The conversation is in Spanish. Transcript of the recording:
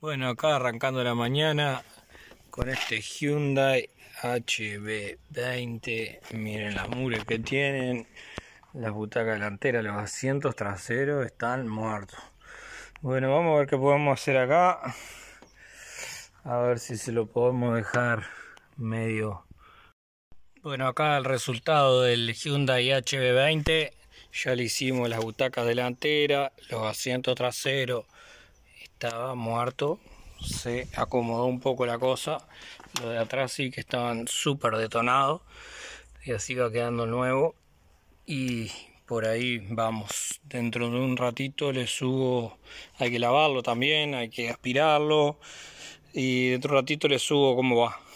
Bueno, acá arrancando la mañana con este Hyundai HB20. Miren las mures que tienen, las butacas delanteras, los asientos traseros están muertos. Bueno, vamos a ver qué podemos hacer acá. A ver si se lo podemos dejar medio. Bueno, acá el resultado del Hyundai HB20. Ya le hicimos las butacas delanteras, los asientos traseros estaba muerto, se acomodó un poco la cosa, lo de atrás sí que estaban súper detonados, y así va quedando nuevo, y por ahí vamos, dentro de un ratito le subo, hay que lavarlo también, hay que aspirarlo, y dentro de un ratito le subo cómo va.